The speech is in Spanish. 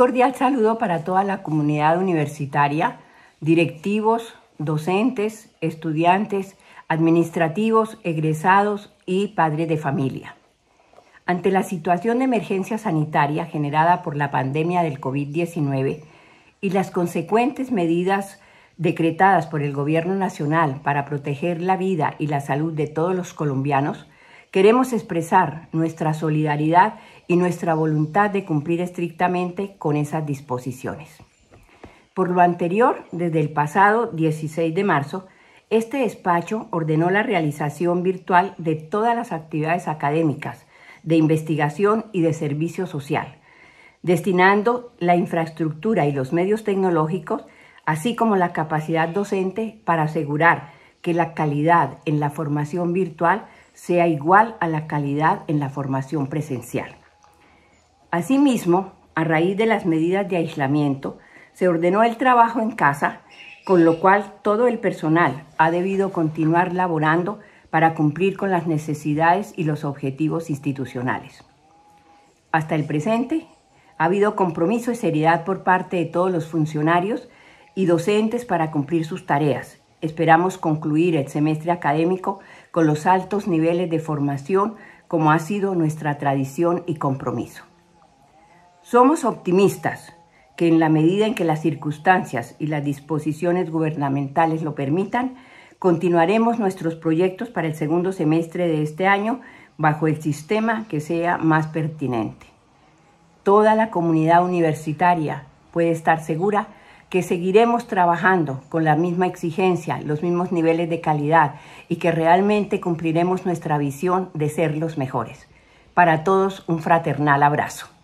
cordial saludo para toda la comunidad universitaria, directivos, docentes, estudiantes, administrativos, egresados y padres de familia. Ante la situación de emergencia sanitaria generada por la pandemia del COVID-19 y las consecuentes medidas decretadas por el Gobierno Nacional para proteger la vida y la salud de todos los colombianos, Queremos expresar nuestra solidaridad y nuestra voluntad de cumplir estrictamente con esas disposiciones. Por lo anterior, desde el pasado 16 de marzo, este despacho ordenó la realización virtual de todas las actividades académicas, de investigación y de servicio social, destinando la infraestructura y los medios tecnológicos, así como la capacidad docente para asegurar que la calidad en la formación virtual sea igual a la calidad en la formación presencial. Asimismo, a raíz de las medidas de aislamiento, se ordenó el trabajo en casa, con lo cual todo el personal ha debido continuar laborando para cumplir con las necesidades y los objetivos institucionales. Hasta el presente, ha habido compromiso y seriedad por parte de todos los funcionarios y docentes para cumplir sus tareas. Esperamos concluir el semestre académico con los altos niveles de formación como ha sido nuestra tradición y compromiso. Somos optimistas que en la medida en que las circunstancias y las disposiciones gubernamentales lo permitan, continuaremos nuestros proyectos para el segundo semestre de este año bajo el sistema que sea más pertinente. Toda la comunidad universitaria puede estar segura que seguiremos trabajando con la misma exigencia, los mismos niveles de calidad y que realmente cumpliremos nuestra visión de ser los mejores. Para todos un fraternal abrazo.